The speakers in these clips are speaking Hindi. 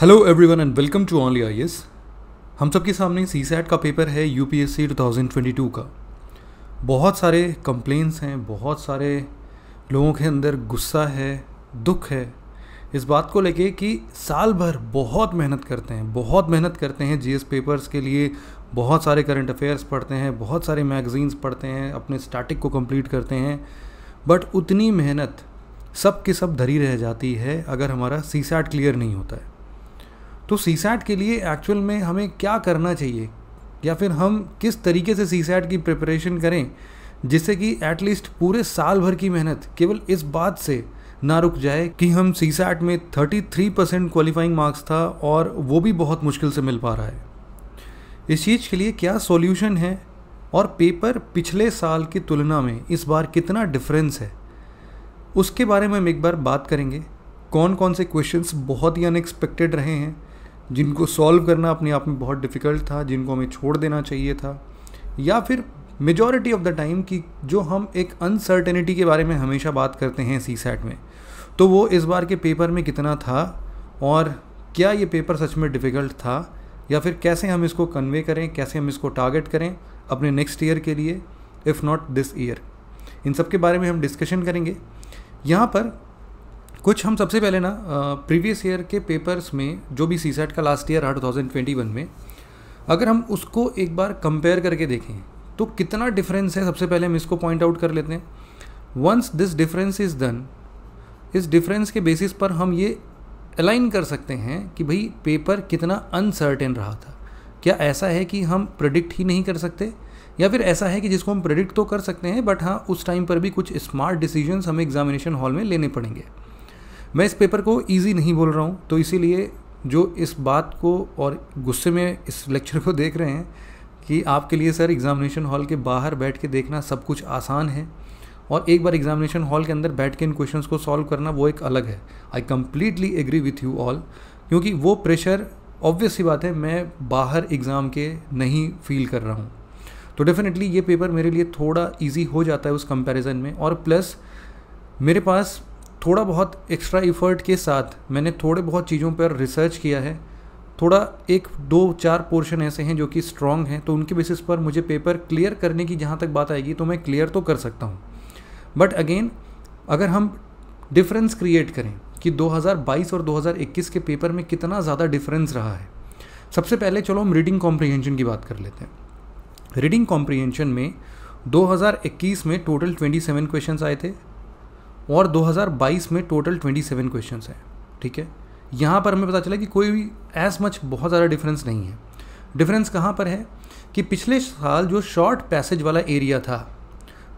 hello everyone and welcome to only I S हम सबके सामने सी सैट का पेपर है U P S C two thousand twenty two का बहुत सारे कंप्लेंट्स हैं बहुत सारे लोगों के अंदर गुस्सा है दुख है इस बात को लेके कि साल भर बहुत मेहनत करते हैं बहुत मेहनत करते हैं जीएस पेपर्स के लिए बहुत सारे करंट अफेयर्स पढ़ते हैं बहुत सारे मैगजीन्स पढ़ते हैं अपने स्टैटिक को कंप्लीट करते हैं बट उतनी मेहनत सब के सब धरी रह जाती है अगर हमारा सी सैट क्लियर नहीं होता है तो सी सैट के लिए एक्चुअल में हमें क्या करना चाहिए या फिर हम किस तरीके से सी सैट की प्रिपरेशन करें जिससे कि एटलीस्ट पूरे साल भर की मेहनत केवल इस बात से ना रुक जाए कि हम सी में 33 परसेंट क्वालिफाइंग मार्क्स था और वो भी बहुत मुश्किल से मिल पा रहा है इस चीज़ के लिए क्या सॉल्यूशन है और पेपर पिछले साल की तुलना में इस बार कितना डिफरेंस है उसके बारे में हम एक बार बात करेंगे कौन कौन से क्वेश्चंस बहुत ही अनएक्सपेक्टेड रहे हैं जिनको सॉल्व करना अपने आप में बहुत डिफ़िकल्ट था जिनको हमें छोड़ देना चाहिए था या फिर मेजॉरिटी ऑफ द टाइम कि जो हम एक अनसर्टेनिटी के बारे में हमेशा बात करते हैं सी सैट में तो वो इस बार के पेपर में कितना था और क्या ये पेपर सच में डिफ़िकल्ट था या फिर कैसे हम इसको कन्वे करें कैसे हम इसको टारगेट करें अपने नेक्स्ट ईयर के लिए इफ़ नॉट दिस ईयर इन सब के बारे में हम डिस्कशन करेंगे यहाँ पर कुछ हम सबसे पहले ना प्रीवियस ईयर के पेपर्स में जो भी सी का लास्ट ईयर रहा टू में अगर हम उसको एक बार कंपेयर करके देखें तो कितना डिफरेंस है सबसे पहले हम इसको पॉइंट आउट कर लेते हैं once this difference is done इस डिफरेंस के बेसिस पर हम ये अलाइन कर सकते हैं कि भाई पेपर कितना अनसर्टेन रहा था क्या ऐसा है कि हम प्रडिक्ट ही नहीं कर सकते या फिर ऐसा है कि जिसको हम प्रडिक्ट तो कर सकते हैं बट हाँ उस टाइम पर भी कुछ स्मार्ट डिसीजंस हमें एग्जामिनेशन हॉल में लेने पड़ेंगे मैं इस पेपर को ईजी नहीं बोल रहा हूँ तो इसीलिए जो इस बात को और गुस्से में इस लेक्चर को देख रहे हैं कि आपके लिए सर एग्ज़ामिनेशन हॉल के बाहर बैठ के देखना सब कुछ आसान है और एक बार एग्जामिनेशन हॉल के अंदर बैठ के इन क्वेश्चंस को सॉल्व करना वो एक अलग है I completely agree with you all क्योंकि वो प्रेशर ऑब्वियस ही बात है मैं बाहर एग्ज़ाम के नहीं फील कर रहा हूँ तो डेफिनेटली ये पेपर मेरे लिए थोड़ा ईजी हो जाता है उस कंपेरिजन में और प्लस मेरे पास थोड़ा बहुत एक्स्ट्रा इफ़र्ट के साथ मैंने थोड़े बहुत चीज़ों पर रिसर्च किया है थोड़ा एक दो चार पोर्शन ऐसे हैं जो कि स्ट्रॉन्ग हैं तो उनके बेसिस पर मुझे पेपर क्लियर करने की जहाँ तक बात आएगी तो मैं क्लियर तो कर सकता हूँ बट अगेन अगर हम डिफरेंस क्रिएट करें कि 2022 और 2021 के पेपर में कितना ज़्यादा डिफरेंस रहा है सबसे पहले चलो हम रीडिंग कॉम्प्रीहेंशन की बात कर लेते हैं रीडिंग कॉम्प्रीहेंशन में 2021 में टोटल 27 क्वेश्चंस आए थे और 2022 में टोटल 27 क्वेश्चंस हैं ठीक है यहाँ पर हमें पता चला कि कोई भी एज मच बहुत ज़्यादा डिफरेंस नहीं है डिफरेंस कहाँ पर है कि पिछले साल जो शॉर्ट पैसेज वाला एरिया था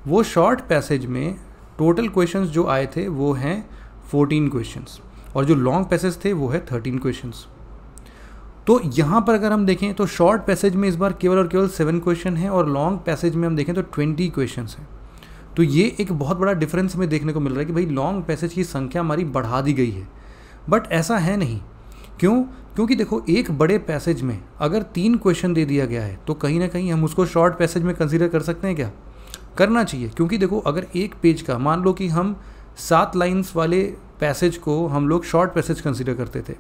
वो शॉर्ट पैसेज में टोटल क्वेश्चंस जो आए थे वो हैं फोर्टीन क्वेश्चंस और जो लॉन्ग पैसेज थे वो है थर्टीन क्वेश्चंस तो यहाँ पर अगर हम देखें तो शॉर्ट पैसेज में इस बार केवल और केवल सेवन क्वेश्चन है और लॉन्ग पैसेज में हम देखें तो ट्वेंटी क्वेश्चन हैं तो ये एक बहुत बड़ा डिफरेंस हमें देखने को मिल रहा है कि भाई लॉन्ग पैसेज की संख्या हमारी बढ़ा दी गई है बट ऐसा है नहीं क्यों क्योंकि देखो एक बड़े पैसेज में अगर तीन क्वेश्चन दे दिया गया है तो कहीं ना कहीं हम उसको शॉर्ट पैसेज में कंसिडर कर सकते हैं क्या करना चाहिए क्योंकि देखो अगर एक पेज का मान लो कि हम सात लाइन्स वाले पैसेज को हम लोग शॉर्ट पैसेज कंसिडर करते थे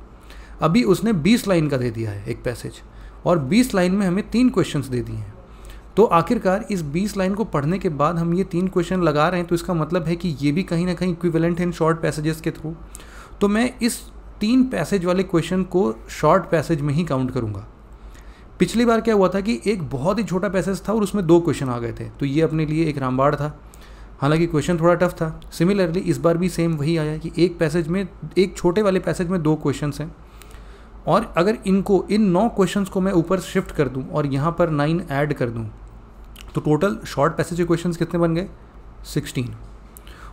अभी उसने बीस लाइन का दे दिया है एक पैसेज और बीस लाइन में हमें तीन क्वेश्चन दे दिए हैं तो आखिरकार इस 20 लाइन को पढ़ने के बाद हम ये तीन क्वेश्चन लगा रहे हैं तो इसका मतलब है कि ये भी कहीं ना कहीं इक्विवेलेंट है इन शॉर्ट पैसेजेस के थ्रू तो मैं इस तीन पैसेज वाले क्वेश्चन को शॉर्ट पैसेज में ही काउंट करूँगा पिछली बार क्या हुआ था कि एक बहुत ही छोटा पैसेज था और उसमें दो क्वेश्चन आ गए थे तो ये अपने लिए एक रामबाड़ था हालांकि क्वेश्चन थोड़ा टफ था सिमिलरली इस बार भी सेम वही आया कि एक पैसेज में एक छोटे वाले पैसेज में दो क्वेश्चन हैं और अगर इनको इन नौ क्वेश्चंस को मैं ऊपर शिफ्ट कर दूं और यहाँ पर नाइन ऐड कर दूं तो टोटल शॉर्ट पैसेज के क्वेश्चन कितने बन गए सिक्सटीन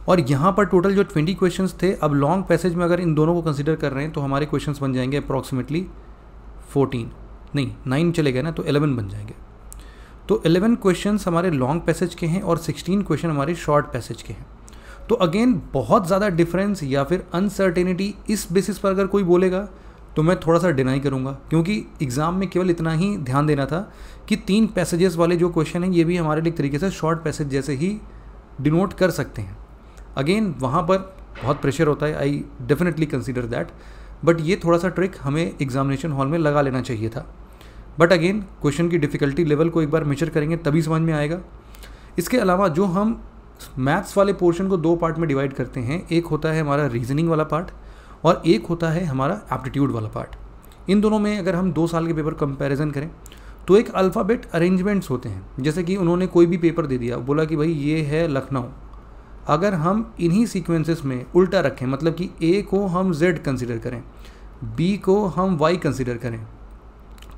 और यहाँ पर टोटल जो ट्वेंटी क्वेश्चन थे अब लॉन्ग पैसेज में अगर इन दोनों को कंसिडर कर रहे हैं तो हमारे क्वेश्चन बन जाएंगे अप्रॉक्सीमेटली फोर्टीन नहीं नाइन चले गए ना तो एलेवन बन जाएंगे तो एलेवन क्वेश्चन हमारे लॉन्ग पैसेज के हैं और सिक्सटीन क्वेश्चन हमारे शॉर्ट पैसेज के हैं तो अगेन बहुत ज़्यादा डिफरेंस या फिर अनसर्टेनिटी इस बेसिस पर अगर कोई बोलेगा तो मैं थोड़ा सा डिनाई करूँगा क्योंकि एग्ज़ाम में केवल इतना ही ध्यान देना था कि तीन पैसेजेस वाले जो क्वेश्चन हैं ये भी हमारे लिए तरीके से शॉर्ट पैसेज जैसे ही डिनोट कर सकते हैं अगेन वहाँ पर बहुत प्रेशर होता है I definitely consider that but ये थोड़ा सा ट्रिक हमें एग्जामिनेशन हॉल में लगा लेना चाहिए था बट अगेन क्वेश्चन की डिफ़िकल्टी लेवल को एक बार मेजर करेंगे तभी समझ में आएगा इसके अलावा जो हम मैथ्स वाले पोर्शन को दो पार्ट में डिवाइड करते हैं एक होता है हमारा रीजनिंग वाला पार्ट और एक होता है हमारा एप्टीट्यूड वाला पार्ट इन दोनों में अगर हम दो साल के पेपर कंपैरिजन करें तो एक अल्फ़ाबेट अरेंजमेंट्स होते हैं जैसे कि उन्होंने कोई भी पेपर दे दिया बोला कि भाई ये है लखनऊ अगर हम इन्हीं सीक्वेंसेस में उल्टा रखें मतलब कि ए को हम जेड कंसिडर करें बी को हम वाई कंसिडर करें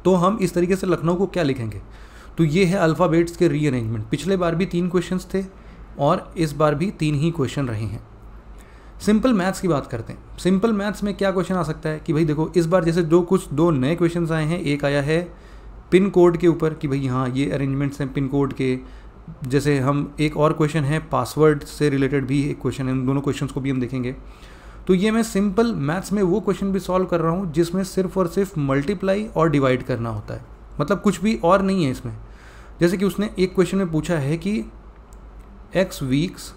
तो हम इस तरीके से लखनऊ को क्या लिखेंगे तो ये है अल्फ़ाबेट्स के रीअरेंजमेंट पिछले बार भी तीन क्वेश्चन थे और इस बार भी तीन ही क्वेश्चन रहे हैं सिंपल मैथ्स की बात करते हैं सिंपल मैथ्स में क्या क्वेश्चन आ सकता है कि भाई देखो इस बार जैसे दो कुछ दो नए क्वेश्चन आए हैं एक आया है पिन कोड के ऊपर कि भाई हाँ ये अरेंजमेंट्स हैं पिन कोड के जैसे हम एक और क्वेश्चन है पासवर्ड से रिलेटेड भी एक क्वेश्चन है इन दोनों क्वेश्चन को भी हम देखेंगे तो ये मैं सिंपल मैथ्स में वो क्वेश्चन भी सॉल्व कर रहा हूँ जिसमें सिर्फ और सिर्फ मल्टीप्लाई और डिवाइड करना होता है मतलब कुछ भी और नहीं है इसमें जैसे कि उसने एक क्वेश्चन में पूछा है कि X weeks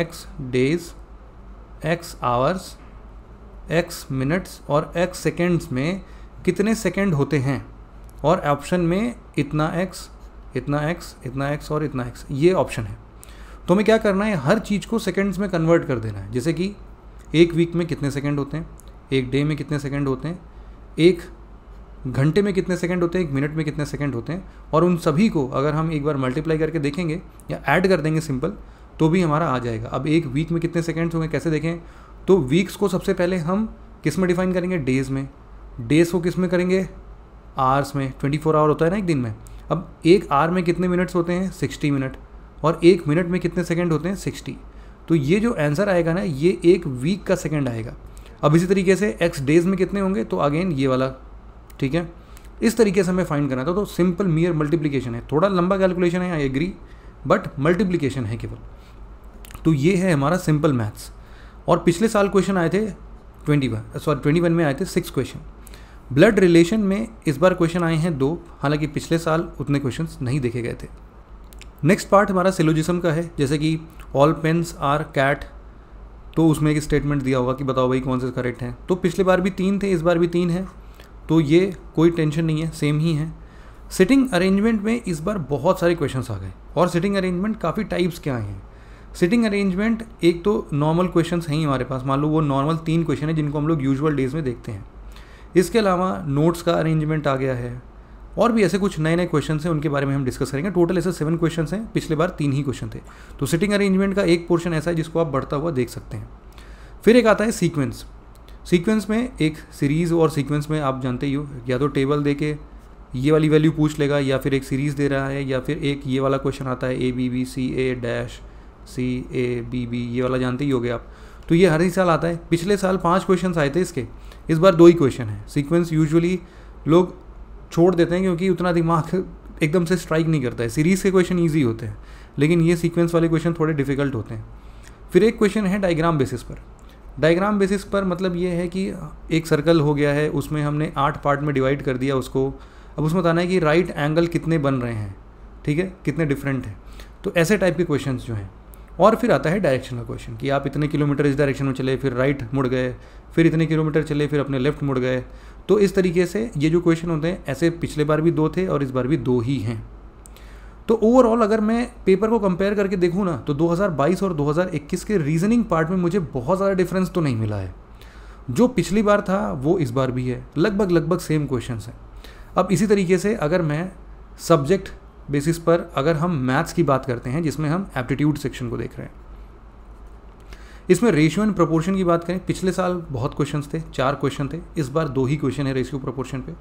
X days X hours X minutes और एक्स सेकेंड्स में कितने सेकेंड होते हैं और ऑप्शन में इतना एक्स इतना एक्स इतना एक्स और इतना एक्स ये ऑप्शन है तो हमें क्या करना है हर चीज़ को सेकेंड्स में कन्वर्ट कर देना है जैसे कि एक वीक में कितने सेकेंड होते हैं एक डे में कितने सेकेंड होते हैं एक घंटे में कितने सेकंड होते हैं एक मिनट में कितने सेकंड होते हैं और उन सभी को अगर हम एक बार मल्टीप्लाई करके देखेंगे या ऐड कर देंगे सिंपल तो भी हमारा आ जाएगा अब एक वीक में कितने सेकेंड्स होंगे कैसे देखें तो वीक्स को सबसे पहले हम किस में डिफाइन करेंगे डेज़ में डेज़ को किस में करेंगे आवर्स में ट्वेंटी फोर आवर होता है ना एक दिन में अब एक आवर में कितने मिनट्स होते हैं सिक्सटी मिनट और एक मिनट में कितने सेकेंड होते हैं सिक्सटी तो ये जो आंसर आएगा ना ये एक वीक का सेकेंड आएगा अब इसी तरीके से एक्स डेज़ में कितने होंगे तो अगेन ये वाला ठीक है इस तरीके से हमें फाइंड करना था तो सिंपल मियर मल्टीप्लीकेशन है थोड़ा लंबा कैलकुलेशन है आई एग्री बट मल्टीप्लीकेशन है केवल तो ये है हमारा सिंपल मैथ्स और पिछले साल क्वेश्चन आए थे twenty one sorry twenty one में आए थे सिक्स क्वेश्चन ब्लड रिलेशन में इस बार क्वेश्चन आए हैं दो हालांकि पिछले साल उतने क्वेश्चन नहीं देखे गए थे नेक्स्ट पार्ट हमारा सिलोजिज्म का है जैसे कि ऑल पेन्स आर कैट तो उसमें एक स्टेटमेंट दिया होगा कि बताओ भाई कौन से करेक्ट हैं तो पिछले बार भी तीन थे इस बार भी तीन है तो ये कोई टेंशन नहीं है सेम ही है सिटिंग अरेंजमेंट में इस बार बहुत सारे क्वेश्चंस आ गए और सिटिंग अरेंजमेंट काफ़ी टाइप्स के आए हैं सिटिंग अरेंजमेंट एक तो नॉर्मल क्वेश्चन हैं ही हमारे पास मान लो वो नॉर्मल तीन क्वेश्चन है जिनको हम लोग यूजुअल डेज में देखते हैं इसके अलावा नोट्स का अरेंजमेंट आ गया है और भी ऐसे कुछ नए नए क्वेश्चन हैं उनके बारे में हम डिस्कस करेंगे टोटल ऐसे सेवन क्वेश्चन हैं पिछले बार तीन ही क्वेश्चन थे तो सिटिंग अरेंजमेंट का एक पोर्शन ऐसा है जिसको आप बढ़ता हुआ देख सकते हैं फिर एक आता है सीक्वेंस सीक्वेंस में एक सीरीज़ और सीक्वेंस में आप जानते ही हो या तो टेबल दे के ये वाली वैल्यू पूछ लेगा या फिर एक सीरीज़ दे रहा है या फिर एक ये वाला क्वेश्चन आता है A B B C A dash C A B B ये वाला जानते ही हो गए आप तो ये हर ही साल आता है पिछले साल पाँच क्वेश्चन आए थे इसके इस बार दो ही क्वेश्चन है सीक्वेंस यूजली लोग छोड़ देते हैं क्योंकि उतना दिमाग एकदम से स्ट्राइक नहीं करता है सीरीज़ के क्वेश्चन ईजी होते हैं लेकिन ये सीक्वेंस वाले क्वेश्चन थोड़े डिफिकल्ट होते हैं फिर एक क्वेश्चन है डायग्राम बेसिस पर डायग्राम बेसिस पर मतलब ये है कि एक सर्कल हो गया है उसमें हमने आठ पार्ट में डिवाइड कर दिया उसको अब उसमें बताना है कि राइट एंगल कितने बन रहे हैं ठीक है कितने डिफरेंट हैं तो ऐसे टाइप के क्वेश्चन जो हैं और फिर आता है डायरेक्शन का क्वेश्चन कि आप इतने किलोमीटर इस डायरेक्शन में चले फिर राइट मुड़ गए फिर इतने किलोमीटर चले फिर अपने लेफ्ट मुड़ गए तो इस तरीके से ये जो क्वेश्चन होते हैं ऐसे पिछले बार भी दो थे और इस बार भी दो ही हैं तो ओवरऑल अगर मैं पेपर को कंपेयर करके देखूँ ना तो 2022 और 2021 के रीजनिंग पार्ट में मुझे बहुत ज़्यादा डिफरेंस तो नहीं मिला है जो पिछली बार था वो इस बार भी है लगभग लगभग सेम क्वेश्चन हैं अब इसी तरीके से अगर मैं सब्जेक्ट बेसिस पर अगर हम मैथ्स की बात करते हैं जिसमें हम एप्टीट्यूड सेक्शन को देख रहे हैं इसमें रेशियो एंड प्रोपोर्शन की बात करें पिछले साल बहुत क्वेश्चन थे चार क्वेश्चन थे इस बार दो ही क्वेश्चन है रेशियो प्रोपोर्शन पे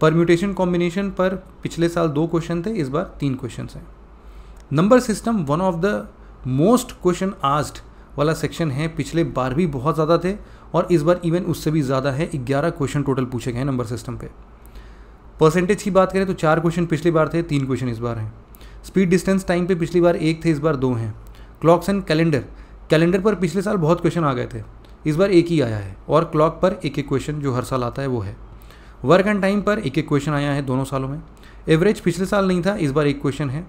परम्यूटेशन कॉम्बिनेशन पर पिछले साल दो क्वेश्चन थे इस बार तीन क्वेश्चन हैं number system one of the most question asked वाला सेक्शन है पिछले बार भी बहुत ज़्यादा थे और इस बार इवन उससे भी ज़्यादा है ग्यारह क्वेश्चन टोटल पूछे गए नंबर सिस्टम पर परसेंटेज की बात करें तो चार क्वेश्चन पिछली बार थे तीन क्वेश्चन इस बार हैं स्पीड डिस्टेंस टाइम पे पिछली बार एक थे इस बार दो हैं क्लॉक्स एंड कैलेंडर कैलेंडर पर पिछले साल बहुत क्वेश्चन आ गए थे इस बार एक ही आया है और क्लॉक पर एक एक क्वेश्चन जो हर साल आता है वो है वर्क एंड टाइम पर एक एक क्वेश्चन आया है दोनों सालों में एवरेज पिछले साल नहीं था इस बार एक क्वेश्चन है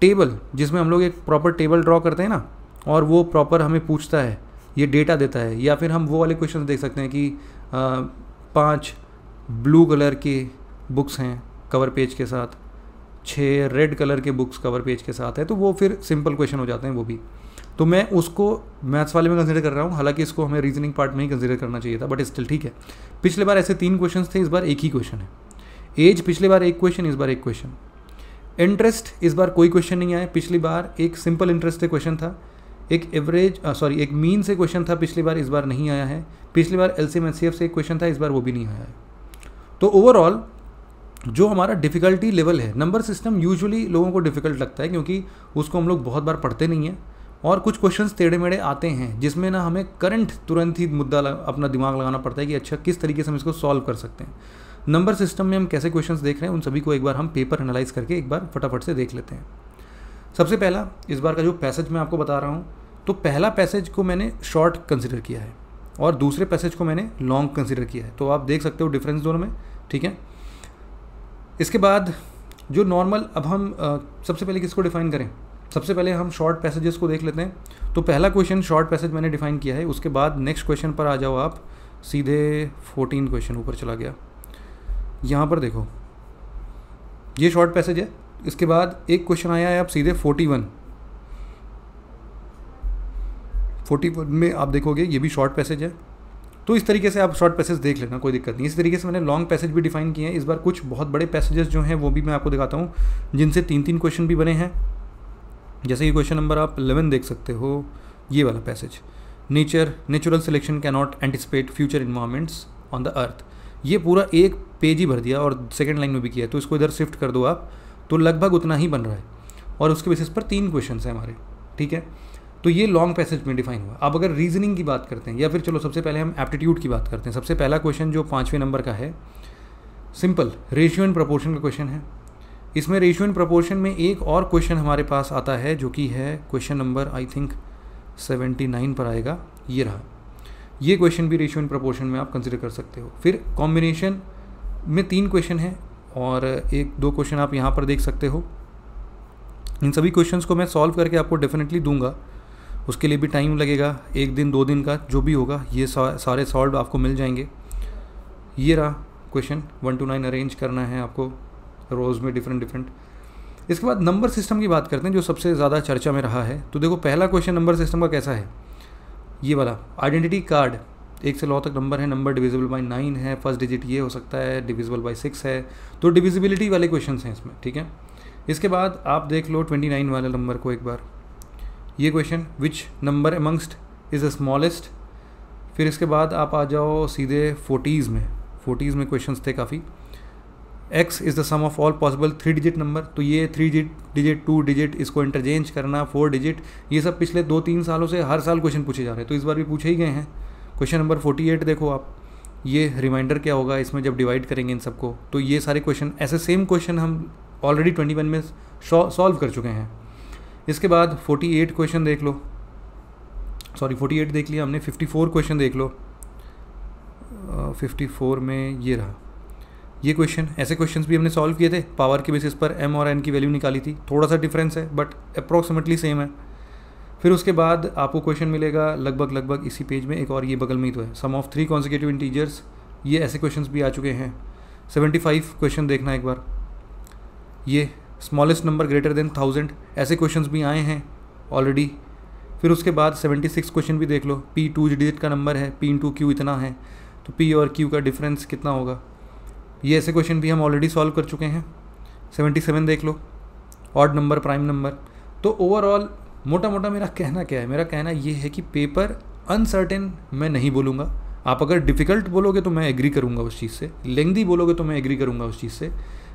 टेबल जिसमें हम लोग एक प्रॉपर टेबल ड्रॉ करते हैं ना और वो प्रॉपर हमें पूछता है ये डेटा देता है या फिर हम वो वाले क्वेश्चन देख सकते हैं कि पाँच ब्लू कलर के बुक्स हैं कवर पेज के साथ छः रेड कलर के बुक्स कवर पेज के साथ है तो वो फिर सिंपल क्वेश्चन हो जाते हैं वो भी तो मैं उसको मैथ्स वाले में कंसिडर कर रहा हूँ हालांकि इसको हमें रीजनिंग पार्ट में ही कंसिडर करना चाहिए था बट स्टिल ठीक है पिछले बार ऐसे तीन क्वेश्चन थे इस बार एक ही क्वेश्चन है एज पिछले बार एक क्वेश्चन इस बार एक क्वेश्चन इंटरेस्ट इस बार कोई क्वेश्चन नहीं आया पिछली बार एक सिंपल इंटरेस्ट से क्वेश्चन था एक एवरेज सॉरी एक मीन से क्वेश्चन था पिछली बार इस बार नहीं आया है पिछली बार एल सी से एक क्वेश्चन था इस बार वो भी नहीं आया है तो ओवरऑल जो हमारा डिफ़िकल्टी लेवल है नंबर सिस्टम यूजुअली लोगों को डिफ़िकल्ट लगता है क्योंकि उसको हम लोग बहुत बार पढ़ते नहीं हैं और कुछ क्वेश्चन टेढ़े मेढ़े आते हैं जिसमें ना हमें करंट तुरंत ही मुद्दा अपना दिमाग लगाना पड़ता है कि अच्छा किस तरीके से हम इसको सॉल्व कर सकते हैं नंबर सिस्टम में हम कैसे क्वेश्चन देख रहे हैं उन सभी को एक बार हम पेपर एनालाइज करके एक बार फटाफट से देख लेते हैं सबसे पहला इस बार का जो पैसेज मैं आपको बता रहा हूँ तो पहला पैसेज को मैंने शॉर्ट कंसिडर किया है और दूसरे पैसेज को मैंने लॉन्ग कंसिडर किया है तो आप देख सकते हो डिफरेंस दोनों में ठीक है इसके बाद जो नॉर्मल अब हम सबसे पहले किसको डिफाइन करें सबसे पहले हम शॉर्ट पैसेजेस को देख लेते हैं तो पहला क्वेश्चन शॉर्ट पैसेज मैंने डिफाइन किया है उसके बाद नेक्स्ट क्वेश्चन पर आ जाओ आप सीधे फोर्टीन क्वेश्चन ऊपर चला गया यहाँ पर देखो ये शॉर्ट पैसेज है इसके बाद एक क्वेश्चन आया है आप सीधे फोर्टी वन फोर्टी वन में आप देखोगे ये भी शॉर्ट पैसेज है तो इस तरीके से आप शॉर्ट पैसेज देख लेना कोई दिक्कत नहीं इस तरीके से मैंने लॉन्ग पैसेज भी डिफाइन किए हैं इस बार कुछ बहुत बड़े पैसेजेस जो हैं वो भी मैं आपको दिखाता हूँ जिनसे तीन तीन क्वेश्चन भी बने हैं जैसे कि क्वेश्चन नंबर आप इलेवन देख सकते हो ये वाला passage nature natural selection cannot anticipate future environments on the earth ये पूरा एक पेज ही भर दिया और सेकेंड लाइन में भी किया तो इसको इधर शिफ्ट कर दो आप तो लगभग उतना ही बन रहा है और उसके बेसिस पर तीन क्वेश्चन हैं हमारे ठीक है तो ये लॉन्ग पैसेज में डिफाइन हुआ अब अगर रीजनिंग की बात करते हैं या फिर चलो सबसे पहले हम एप्टीट्यूड की बात करते हैं सबसे पहला क्वेश्चन जो पाँचवें नंबर का है सिंपल रेशियो एंड प्रपोर्शन का क्वेश्चन है इसमें रेशियो एंड प्रपोर्शन में एक और क्वेश्चन हमारे पास आता है जो कि है question number I think seventy nine पर आएगा ये रहा ये क्वेश्चन भी रेशियो एंड प्रपोर्शन में आप कंसिडर कर सकते हो फिर कॉम्बिनेशन में तीन क्वेश्चन हैं और एक दो क्वेश्चन आप यहाँ पर देख सकते हो इन सभी क्वेश्चंस को मैं सॉल्व करके आपको डेफिनेटली दूंगा उसके लिए भी टाइम लगेगा एक दिन दो दिन का जो भी होगा ये सारे सॉल्व आपको मिल जाएंगे ये रहा question one two nine arrange करना है आपको रोज़ में डिफरेंट डिफरेंट इसके बाद नंबर सिस्टम की बात करते हैं जो सबसे ज़्यादा चर्चा में रहा है तो देखो पहला क्वेश्चन नंबर सिस्टम का कैसा है ये वाला आइडेंटिटी कार्ड एक से लॉ तक नंबर है नंबर डिविजिबल बाई नाइन है फर्स्ट डिजिट ये हो सकता है डिविजिबल बाई सिक्स है तो डिविजिबिलिटी वाले क्वेश्चन हैं इसमें ठीक है इसके बाद आप देख लो ट्वेंटी नाइन वाले नंबर को एक बार ये question which number amongst is the smallest फिर इसके बाद आप आ जाओ सीधे फोर्टीज़ में फोर्टीज़ में क्वेश्चंस थे काफ़ी X is the sum of all possible three digit number तो ये थ्री डिजिट टू डिजिट इसको इंटरचेंज करना फोर डिजिट ये सब पिछले दो तीन सालों से हर साल क्वेश्चन पूछे जा रहे हैं तो इस बार भी पूछे ही गए हैं क्वेश्चन नंबर फोर्टी एट देखो आप ये रिमाइंडर क्या होगा इसमें जब डिवाइड करेंगे इन सबको तो ये सारे क्वेश्चन ऐसे सेम क्वेश्चन हम ऑलरेडी ट्वेंटी वन में सॉल्व कर चुके हैं इसके बाद 48 क्वेश्चन देख लो सॉरी 48 देख लिया हमने 54 क्वेश्चन देख लो फिफ्टी uh, फोर में ये रहा ये क्वेश्चन ऐसे क्वेश्चंस भी हमने सॉल्व किए थे पावर के बेसिस पर एम और एन की वैल्यू निकाली थी थोड़ा सा डिफरेंस है बट अप्रोक्सीमेटली सेम है फिर उसके बाद आपको क्वेश्चन मिलेगा लगभग लगभग इसी पेज में एक और ये बगल में ही तो है sum of three consecutive integers ये ऐसे क्वेश्चंस भी आ चुके हैं 75 क्वेश्चन देखना एक बार ये smallest number greater than thousand ऐसे क्वेश्चन भी आए हैं ऑलरेडी फिर उसके बाद सेवेंटी सिक्स क्वेश्चन भी देख लो पी टू डिजिट का नंबर है पी टू क्यू इतना है तो पी और क्यू का डिफरेंस कितना होगा ये ऐसे क्वेश्चन भी हम ऑलरेडी सॉल्व कर चुके हैं सेवेंटी सेवन देख लो ऑड नंबर प्राइम नंबर तो ओवरऑल मोटा मोटा मेरा कहना क्या है मेरा कहना ये है कि पेपर अनसर्टेन मैं नहीं बोलूँगा आप अगर डिफ़िकल्ट बोलोगे तो मैं एग्री करूँगा उस चीज़ से लेंदी बोलोगे तो मैं एग्री करूँगा उस चीज़ से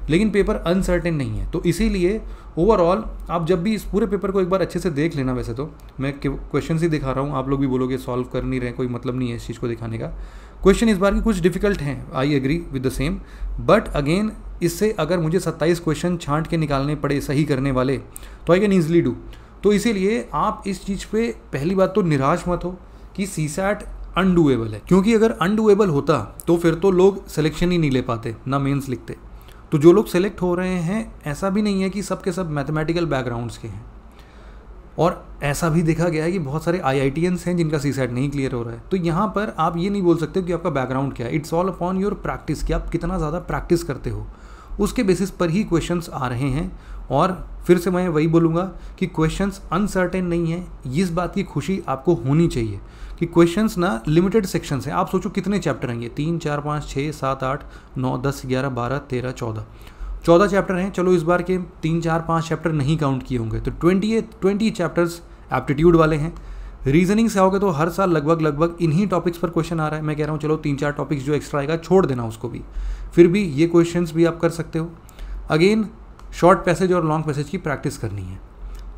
लेकिन पेपर अनसर्टेन नहीं है तो इसीलिए ओवरऑल आप जब भी इस पूरे पेपर को एक बार अच्छे से देख लेना वैसे तो मैं क्वेश्चन ही दिखा रहा हूँ आप लोग भी बोलोगे सॉल्व कर नहीं रहे कोई मतलब नहीं है इस चीज़ को दिखाने का क्वेश्चन इस बार की कुछ डिफिकल्ट हैं I agree with the same but again इससे अगर मुझे 27 क्वेश्चन छांट के निकालने पड़े सही करने वाले तो आई कैन ईजिली डू तो इसीलिए आप इस चीज़ पे पहली बात तो निराश मत हो कि सी सैट अनडूएबल है क्योंकि अगर अनडूएबल होता तो फिर तो लोग सिलेक्शन ही नहीं ले पाते ना मेंस लिखते तो जो लोग सेलेक्ट हो रहे हैं ऐसा भी नहीं है कि सब के सब मैथमेटिकल बैकग्राउंड्स के हैं और ऐसा भी देखा गया है कि बहुत सारे आई हैं जिनका सी सेट नहीं क्लियर हो रहा है तो यहाँ पर आप ये नहीं बोल सकते कि आपका बैकग्राउंड क्या है it's all upon your practice कि आप कितना ज़्यादा प्रैक्टिस करते हो उसके बेसिस पर ही क्वेश्चंस आ रहे हैं और फिर से मैं वही बोलूँगा कि क्वेश्चंस अनसर्टेन नहीं है इस बात की खुशी आपको होनी चाहिए कि क्वेश्चंस ना लिमिटेड सेक्शंस हैं आप सोचो कितने चैप्टर हैं ये तीन चार पाँच छः सात आठ नौ दस ग्यारह बारह तेरह चौदह चौदह चैप्टर हैं चलो इस बार के तीन चार पाँच चैप्टर नहीं काउंट किए होंगे तो ट्वेंटी ट्वेंटी चैप्टर्स एप्टीट्यूड वाले हैं रीजनिंग से आओगे तो हर साल लगभग लगभग इन्हीं टॉपिक्स पर क्वेश्चन आ रहा है मैं कह रहा हूँ चलो तीन चार टॉपिक्स जो एक्स्ट्रा आएगा छोड़ देना उसको भी फिर भी ये क्वेश्चन भी आप कर सकते हो अगेन शॉर्ट पैसेज और लॉन्ग पैसेज की प्रैक्टिस करनी है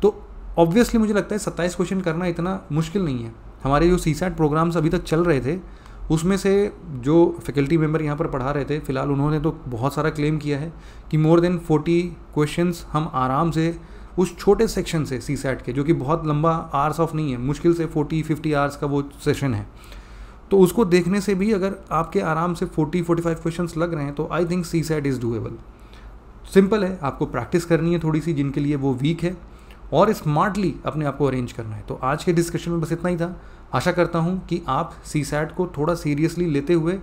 तो ऑब्वियसली मुझे लगता है सत्ताईस क्वेश्चन करना इतना मुश्किल नहीं है हमारे जो सी प्रोग्राम्स अभी तक चल रहे थे उसमें से जो फैकल्टी मेम्बर यहाँ पर पढ़ा रहे थे फिलहाल उन्होंने तो बहुत सारा क्लेम किया है कि मोर देन फोर्टी क्वेश्चंस हम आराम से उस छोटे सेक्शन से सी सैट के जो कि बहुत लंबा आर्स ऑफ नहीं है मुश्किल से 40 50 आर्स का वो सेशन है तो उसको देखने से भी अगर आपके आराम से 40 45 क्वेश्चंस लग रहे हैं तो I think CSAT is doable simple है आपको प्रैक्टिस करनी है थोड़ी सी जिनके लिए वो वीक है और स्मार्टली अपने आप को अरेंज करना है तो आज के डिस्कशन में बस इतना ही था आशा करता हूँ कि आप सी सैट को थोड़ा सीरियसली लेते हुए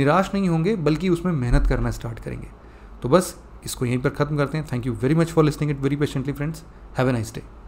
निराश नहीं होंगे बल्कि उसमें मेहनत करना स्टार्ट करेंगे तो बस इसको यहीं पर ख़त्म करते हैं thank you very much for listening it very patiently friends have a nice day